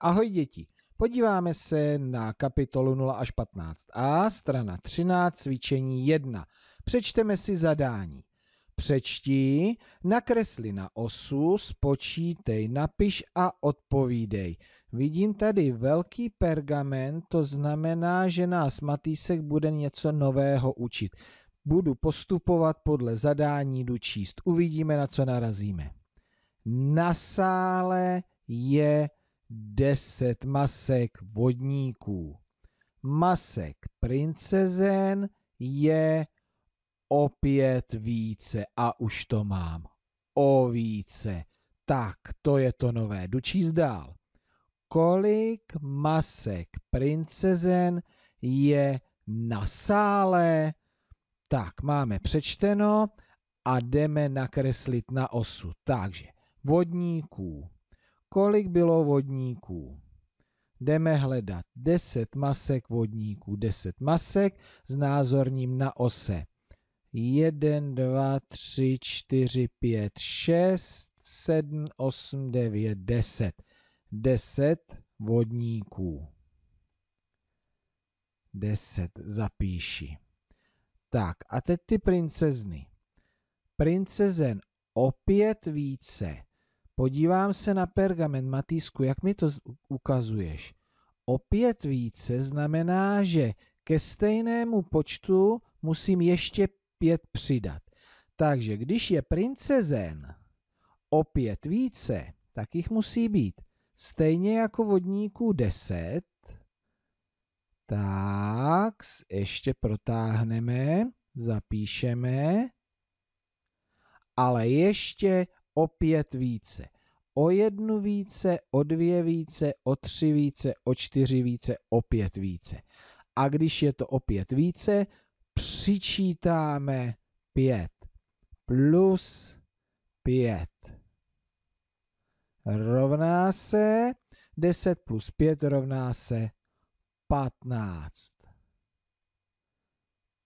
Ahoj děti, podíváme se na kapitolu 0 až 15a, strana 13, cvičení 1. Přečteme si zadání. Přečti, nakresli na osu, spočítej, napiš a odpovídej. Vidím tady velký pergament, to znamená, že nás Matýsek bude něco nového učit. Budu postupovat podle zadání, jdu číst. Uvidíme, na co narazíme. Na sále je deset masek vodníků. Masek princezen je opět více a už to mám. O více. Tak, to je to nové. Dučí zdál. Kolik masek princezen je na sále? Tak, máme přečteno a jdeme nakreslit na osu. Takže vodníků Kolik bylo vodníků? Jdeme hledat 10 masek vodníků, 10 masek s názorním na ose. 1, 2, 3, 4, 5, 6, 7, 8, 9, 10. 10 vodníků. 10 zapíši. Tak a teď ty princezny. Princezen opět více. Podívám se na pergamen Matýsku, jak mi to ukazuješ. Opět více znamená, že ke stejnému počtu musím ještě pět přidat. Takže když je princezen opět více, tak jich musí být stejně jako vodníků deset. Tak, ještě protáhneme, zapíšeme, ale ještě o pět více, o jednu více, o dvě více, o tři více, o čtyři více, o pět více. A když je to o pět více, přičítáme pět plus pět. Rovná se 10 plus 5 rovná se 15.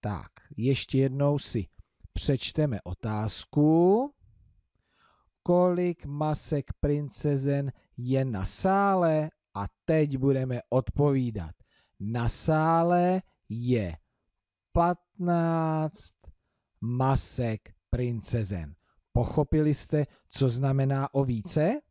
Tak, ještě jednou si přečteme otázku kolik masek princezen je na sále a teď budeme odpovídat. Na sále je 15 masek princezen. Pochopili jste, co znamená o více?